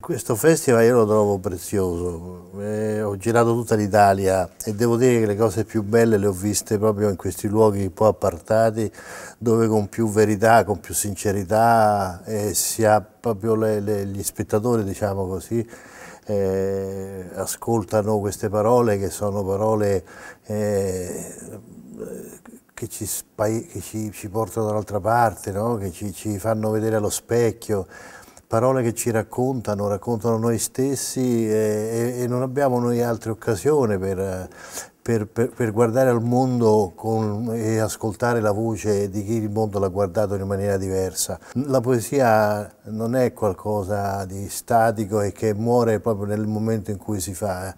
Questo festival io lo trovo prezioso, eh, ho girato tutta l'Italia e devo dire che le cose più belle le ho viste proprio in questi luoghi un po' appartati dove con più verità, con più sincerità eh, si ha proprio le, le, gli spettatori, diciamo così, eh, ascoltano queste parole che sono parole eh, che, ci, che ci, ci portano dall'altra parte, no? che ci, ci fanno vedere allo specchio parole che ci raccontano, raccontano noi stessi eh, e, e non abbiamo noi altre occasioni per, per, per, per, guardare al mondo con, e ascoltare la voce di chi il mondo l'ha guardato in maniera diversa. La poesia non è qualcosa di statico e che muore proprio nel momento in cui si fa. Eh.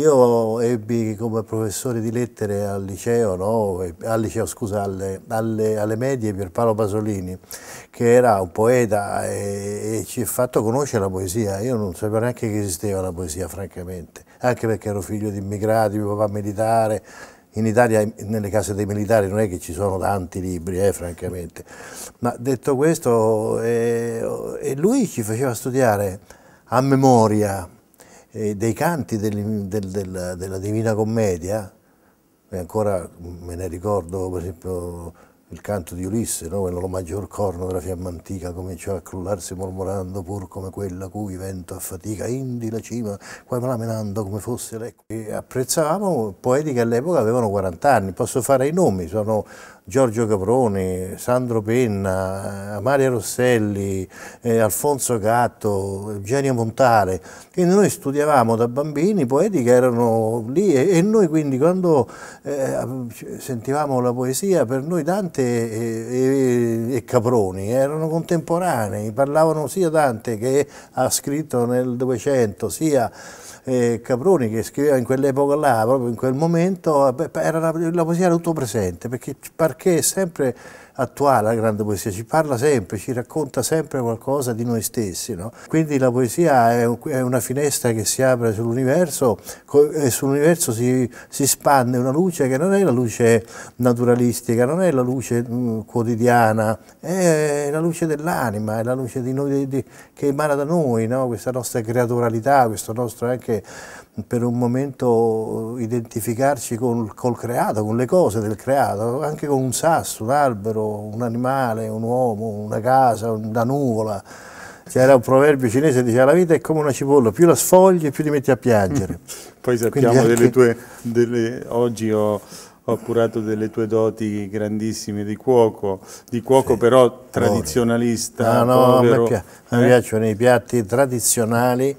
Io ebbi come professore di lettere al liceo, no? al liceo scusa, alle, alle, alle, medie Pierpaolo Pasolini, che era un poeta e, e ci ha fatto conoscere la poesia. Io non sapevo neanche che esisteva la poesia, francamente anche perché ero figlio di immigrati, mio papà militare, in Italia nelle case dei militari non è che ci sono tanti libri, eh, francamente. Ma detto questo, eh, e lui ci faceva studiare a memoria eh, dei canti del, del, del, della Divina Commedia, e ancora me ne ricordo per esempio il canto di Ulisse, no? quando lo maggior corno della fiamma antica cominciò a crollarsi mormorando pur come quella cui vento affatica, indi la cima, qua me la menando come fosse l'eco. apprezzavamo poeti che all'epoca avevano 40 anni, posso fare i nomi, sono Giorgio Caproni, Sandro Penna, Amalia Rosselli, eh, Alfonso Gatto, Eugenio Montale. Quindi noi studiavamo da bambini poeti che erano lì e, e noi quindi quando eh, sentivamo la poesia per noi Dante e, e, e, Caproni erano contemporanei, parlavano sia Dante che ha scritto nel 200 sia eh, Caproni che scriveva in quell'epoca là, proprio in quel momento, eh, la, la poesia era tutto presente perché perché è sempre attuale la grande poesia, ci parla sempre, ci racconta sempre qualcosa di noi stessi. No? Quindi la poesia è, una finestra che si apre sull'universo e sull'universo si, si, spanne una luce che non è la luce naturalistica, non è la luce mm, quotidiana, è la luce dell'anima, è la luce di noi, di, che emana da noi, no? questa nostra creaturalità, questo nostro anche per un momento identificarci con, col, creato, con le cose del creato, anche con un sasso, un albero, un animale, un uomo, una casa, una nuvola. C'era un proverbio cinese che diceva la vita è come una cipolla, più la sfogli più ti metti a piangere. Poi sappiamo anche... delle tue... Delle, oggi ho, ho curato delle tue doti grandissime di cuoco, di cuoco sì. però tradizionalista. No, no, povero, a me, eh? piacciono i piatti tradizionali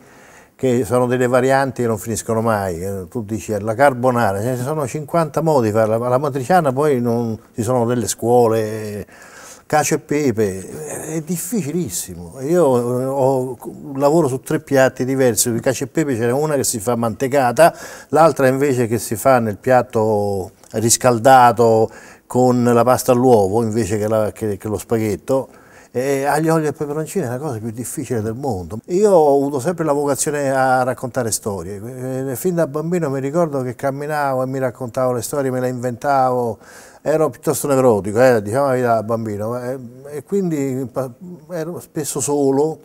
che sono delle varianti che non finiscono mai, eh, tu dici eh, la carbonara, ce eh, ne sono 50 modi, di la, la matriciana poi non, ci sono delle scuole, cacio e pepe, è difficilissimo, io ho, lavoro su tre piatti diversi, di cacio e pepe c'è una che si fa mantecata, l'altra invece che si fa nel piatto riscaldato con la pasta all'uovo invece che, la, che, che lo spaghetto, e agli olio e peperoncini è la cosa più difficile del mondo. Io ho avuto sempre la vocazione a raccontare storie. Eh, fin da bambino mi ricordo che camminavo e mi raccontavo le storie, me le inventavo. Ero piuttosto nevrotico, eh, diciamo da bambino, eh, e quindi ero spesso solo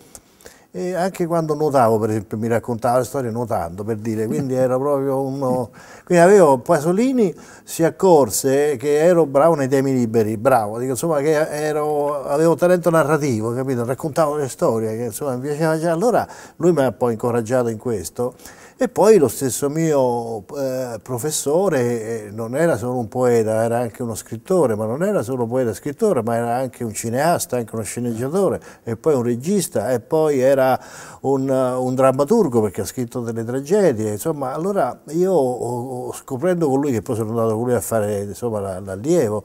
e anche quando nuotavo, per esempio, mi raccontava le storie nuotando, per dire, quindi era proprio uno... Quindi avevo, Pasolini si accorse che ero bravo nei temi liberi, bravo, dico, insomma che ero, avevo talento narrativo, capito? Raccontavo le storie, che insomma mi piaceva già. Allora lui mi ha poi incoraggiato in questo e poi lo stesso mio eh, professore eh, non era solo un poeta, era anche uno scrittore, ma non era solo poeta e scrittore, ma era anche un cineasta, anche uno sceneggiatore, e poi un regista, e poi era un, eh, un drammaturgo perché ha scritto delle tragedie. Insomma, allora io oh, oh, scoprendo con lui, che poi sono andato con lui a fare l'allievo,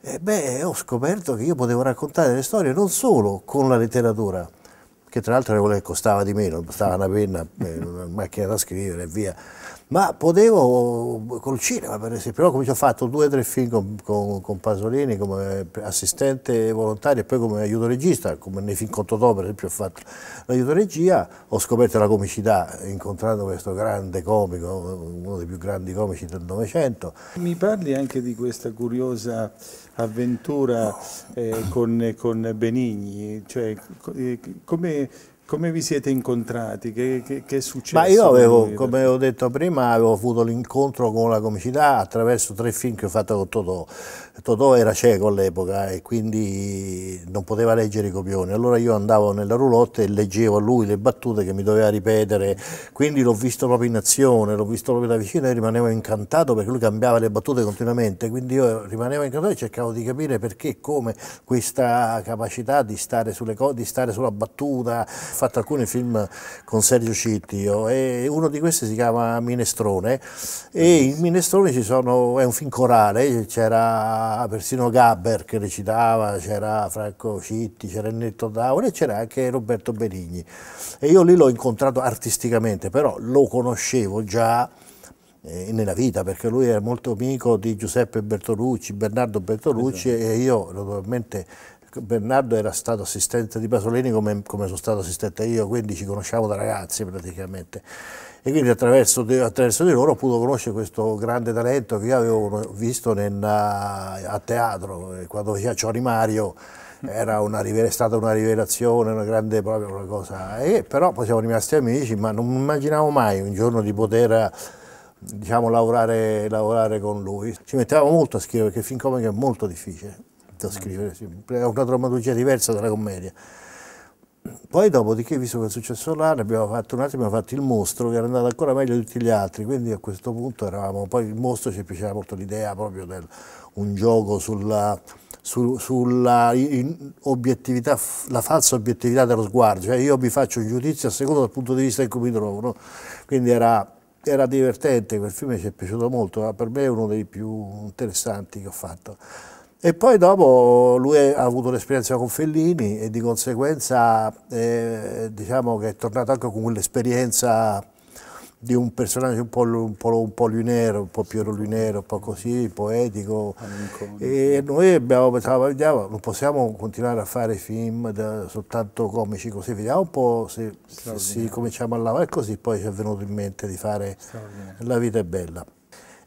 la, eh, ho scoperto che io potevo raccontare le storie non solo con la letteratura, che tra l'altro era quello che costava di meno, bastava una penna, eh, una macchina da scrivere e via ma potevo col cinema per esempio, no, come ho fatto due o tre film con, con, con, Pasolini come assistente volontario e poi come aiuto regista, come nei film con Totò per esempio ho fatto l'aiuto regia, ho scoperto la comicità incontrando questo grande comico, uno dei più grandi comici del Novecento. Mi parli anche di questa curiosa avventura eh, con, con, Benigni, cioè eh, come come vi siete incontrati? Che, che, che è successo? Ma io avevo, come ho detto prima, avevo avuto l'incontro con la comicità attraverso tre film che ho fatto con Totò. Totò era cieco all'epoca e quindi non poteva leggere i copioni. Allora io andavo nella roulotte e leggevo a lui le battute che mi doveva ripetere. Quindi l'ho visto proprio in azione, l'ho visto proprio da vicino e rimanevo incantato perché lui cambiava le battute continuamente. Quindi io rimanevo incantato e cercavo di capire perché, come questa capacità di stare, cose, di stare sulla battuta fatto alcuni film con Sergio Cittio oh, e uno di questi si chiama Minestrone e in Minestrone sono, è un film corale, c'era persino Gabber che recitava, c'era Franco Citti, c'era Ennetto Daure e c'era anche Roberto Benigni e io lì l'ho incontrato artisticamente, però lo conoscevo già eh, nella vita perché lui era molto amico di Giuseppe Bertolucci, Bernardo Bertolucci esatto. e io naturalmente Bernardo era stato assistente di Pasolini come, come, sono stato assistente io, quindi ci conosciamo da ragazzi praticamente. E quindi attraverso di, attraverso di loro ho potuto conoscere questo grande talento che io avevo visto nel, a teatro, quando faceva Ciori Mario, era una, è stata una rivelazione, una grande proprio una cosa. E, però poi siamo rimasti amici, ma non immaginavo mai un giorno di poter diciamo, lavorare, lavorare con lui. Ci mettevamo molto a scrivere, perché fin come è molto difficile da scrivere, sì. è una drammaturgia diversa dalla commedia. Poi dopodiché, visto che è successo l'anno, abbiamo fatto un attimo abbiamo fatto il mostro, che era andato ancora meglio di tutti gli altri, quindi a questo punto eravamo, poi il mostro ci piaceva molto l'idea proprio di un gioco sulla, su, sulla obiettività, la falsa obiettività dello sguardo, cioè io mi faccio un giudizio a seconda dal punto di vista in cui mi trovo, no? quindi era era divertente, quel film ci è piaciuto molto, per me è uno dei più interessanti che ho fatto. E poi dopo lui ha avuto un'esperienza con Fellini e di conseguenza eh, diciamo che è tornato anche con quell'esperienza di un personaggio un po', un po', un po lunero, un po' Piero Lunero, un po' così, poetico. E noi abbiamo pensato, vediamo, non possiamo continuare a fare film da, soltanto comici così, vediamo un po' se, se, cominciamo a lavorare. E così poi ci è venuto in mente di fare La vita è bella.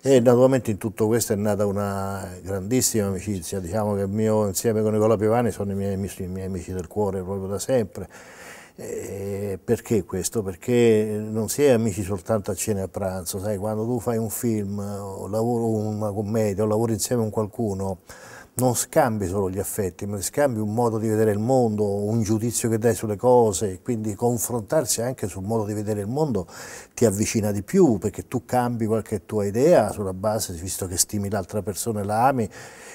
E naturalmente in tutto questo è nata una grandissima amicizia, diciamo che mio, insieme con Nicola Piovani sono i miei amici, i miei amici del cuore proprio da sempre. E perché questo? Perché non si è amici soltanto a cena e a pranzo, sai, quando tu fai un film, o lavoro una commedia, o lavori insieme con qualcuno, non scambi solo gli affetti, ma scambi un modo di vedere il mondo, un giudizio che dai sulle cose, quindi confrontarsi anche sul modo di vedere il mondo ti avvicina di più, perché tu cambi qualche tua idea sulla base, visto che stimi l'altra persona e la ami,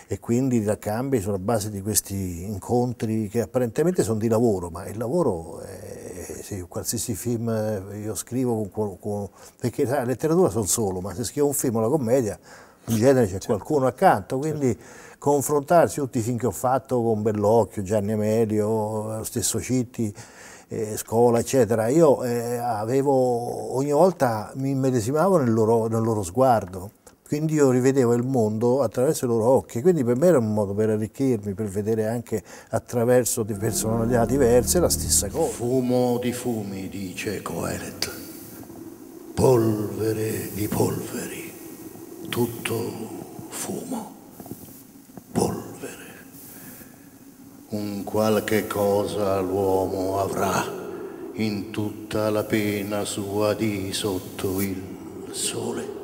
e quindi la cambi sulla base di questi incontri che apparentemente sono di lavoro, ma il lavoro è, sì, qualsiasi film eh, io scrivo con, con, perché la letteratura sono solo, ma se scrivo un film o una commedia in genere c'è certo. qualcuno accanto, certo. quindi confrontarsi tutti i film che ho fatto con Bellocchio, Gianni Amelio, lo eh, stesso Citti, eh, Scola, eccetera, io eh, avevo, ogni volta mi immedesimavo nel loro, nel loro sguardo, quindi io rivedevo il mondo attraverso i loro occhi, quindi per me era un modo per arricchirmi, per vedere anche attraverso di personalità diverse la stessa cosa. Fumo di fumi, dice Coelet, polvere di polveri tutto fumo, polvere. Un qualche cosa l'uomo avrà in tutta la pena sua di sotto il sole.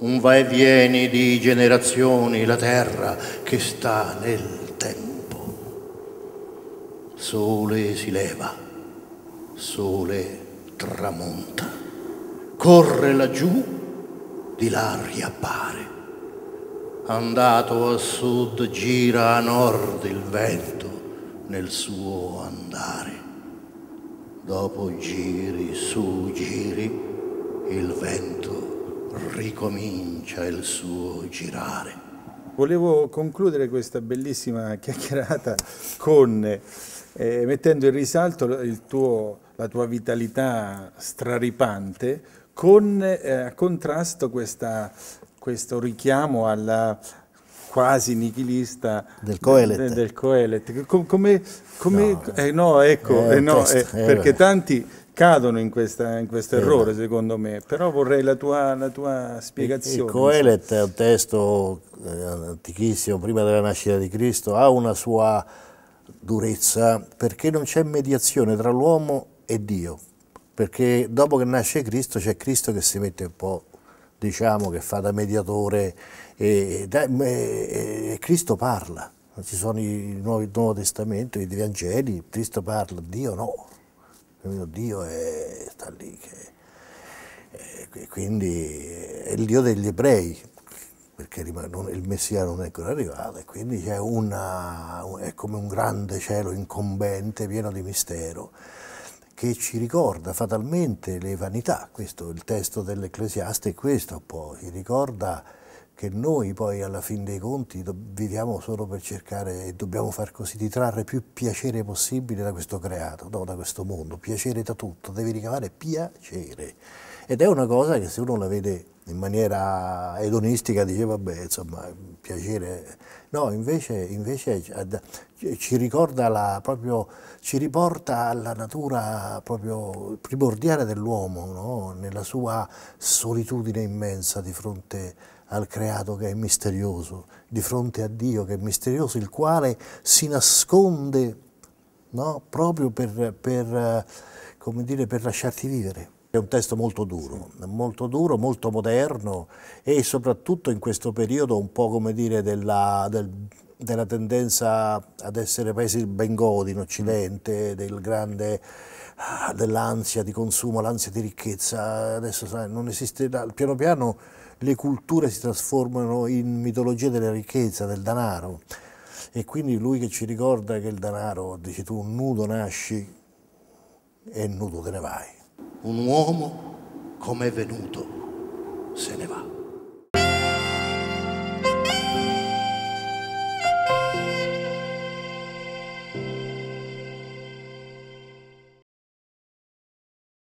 Un va e vieni di generazioni la terra che sta nel tempo. Sole si leva, sole tramonta, corre laggiù di là riappare. Andato a sud gira a nord il vento nel suo andare. Dopo giri su giri il vento ricomincia il suo girare. Volevo concludere questa bellissima chiacchierata con, eh, mettendo in risalto tuo, la tua vitalità straripante, con eh, contrasto questa, questo richiamo alla quasi nichilista del Coelet. De, del Coelet. Com, come, come, no, eh, no, ecco, eh, eh no, testo, eh, eh, perché tanti cadono in, questa, in questo errore secondo me, però vorrei la tua, la tua spiegazione. il Coelet è un testo antichissimo, prima della nascita di Cristo, ha una sua durezza perché non c'è mediazione tra l'uomo e Dio perché dopo che nasce Cristo c'è Cristo che si mette un po', diciamo, che fa da mediatore e, e, e Cristo parla, ci sono i nuovi, il Nuovo Testamento, i Vangeli, Cristo parla, Dio no, cioè, Dio è, sta lì, che, è, quindi è il Dio degli ebrei, perché il Messia non è ancora arrivato e quindi c'è una, è come un grande cielo incombente pieno di mistero che ci ricorda fatalmente le vanità, questo, il testo dell'Ecclesiaste è questo poi, ci ricorda che noi poi alla fin dei conti viviamo solo per cercare e dobbiamo far così di trarre più piacere possibile da questo creato, no, da questo mondo, piacere da tutto, devi ricavare piacere. Ed è una cosa che se uno la vede in maniera edonistica dice vabbè insomma piacere no invece, invece ci ricorda la, proprio ci riporta alla natura proprio primordiale dell'uomo no? nella sua solitudine immensa di fronte al creato che è misterioso di fronte a Dio che è misterioso il quale si nasconde no? proprio per, per, dire, per lasciarti vivere è un testo molto duro, molto duro, molto moderno e soprattutto in questo periodo un po' come dire della, del, della tendenza ad essere paesi bengodi in Occidente, del grande ah, dell'ansia di consumo, l'ansia di ricchezza, adesso sai, non esiste, piano piano le culture si trasformano in mitologia della ricchezza, del denaro e quindi lui che ci ricorda che il denaro, dici tu, nudo nasci e nudo te ne vai un uomo come è venuto se ne va.